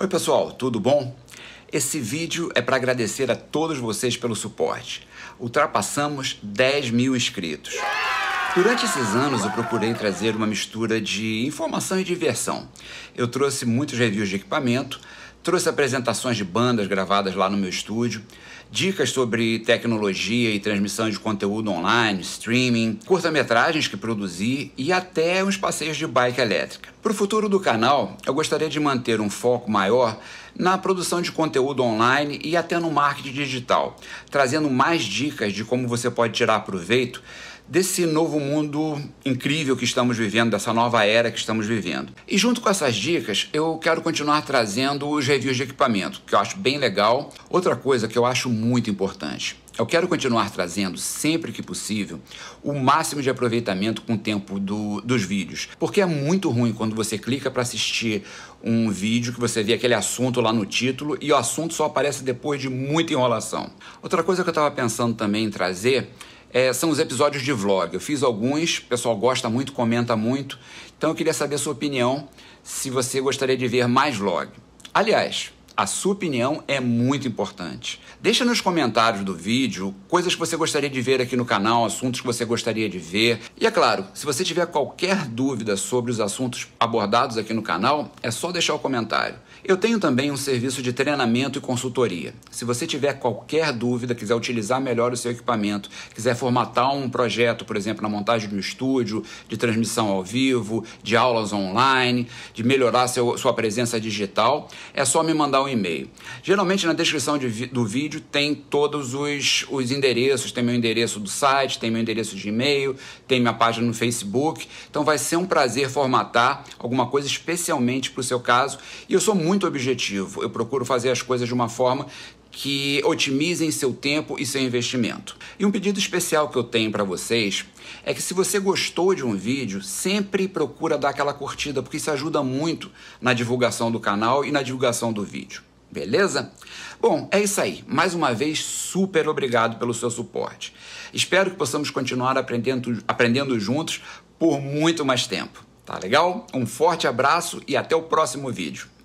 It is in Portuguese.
Oi pessoal, tudo bom? Esse vídeo é para agradecer a todos vocês pelo suporte. Ultrapassamos 10 mil inscritos. Yeah! Durante esses anos eu procurei trazer uma mistura de informação e diversão. Eu trouxe muitos reviews de equipamento, trouxe apresentações de bandas gravadas lá no meu estúdio, dicas sobre tecnologia e transmissão de conteúdo online, streaming, curta-metragens que produzi e até uns passeios de bike elétrica. Para o futuro do canal, eu gostaria de manter um foco maior na produção de conteúdo online e até no marketing digital, trazendo mais dicas de como você pode tirar proveito desse novo mundo incrível que estamos vivendo, dessa nova era que estamos vivendo. E junto com essas dicas, eu quero continuar trazendo os reviews de equipamento, que eu acho bem legal. Outra coisa que eu acho muito importante. Eu quero continuar trazendo, sempre que possível, o máximo de aproveitamento com o tempo do, dos vídeos. Porque é muito ruim quando você clica para assistir um vídeo que você vê aquele assunto lá no título e o assunto só aparece depois de muita enrolação. Outra coisa que eu estava pensando também em trazer é, são os episódios de vlog. Eu fiz alguns, o pessoal gosta muito, comenta muito. Então eu queria saber a sua opinião, se você gostaria de ver mais vlog. Aliás, a sua opinião é muito importante. Deixa nos comentários do vídeo coisas que você gostaria de ver aqui no canal, assuntos que você gostaria de ver. E é claro, se você tiver qualquer dúvida sobre os assuntos abordados aqui no canal, é só deixar o comentário. Eu tenho também um serviço de treinamento e consultoria. Se você tiver qualquer dúvida, quiser utilizar melhor o seu equipamento, quiser formatar um projeto, por exemplo, na montagem de um estúdio, de transmissão ao vivo, de aulas online, de melhorar seu, sua presença digital, é só me mandar um e-mail. Geralmente na descrição de, do vídeo tem todos os, os endereços, tem meu endereço do site, tem meu endereço de e-mail, tem minha página no Facebook. Então vai ser um prazer formatar alguma coisa especialmente para o seu caso. E eu sou muito muito objetivo. Eu procuro fazer as coisas de uma forma que otimizem seu tempo e seu investimento. E um pedido especial que eu tenho para vocês é que se você gostou de um vídeo, sempre procura dar aquela curtida, porque isso ajuda muito na divulgação do canal e na divulgação do vídeo. Beleza? Bom, é isso aí. Mais uma vez, super obrigado pelo seu suporte. Espero que possamos continuar aprendendo, aprendendo juntos por muito mais tempo. Tá legal? Um forte abraço e até o próximo vídeo.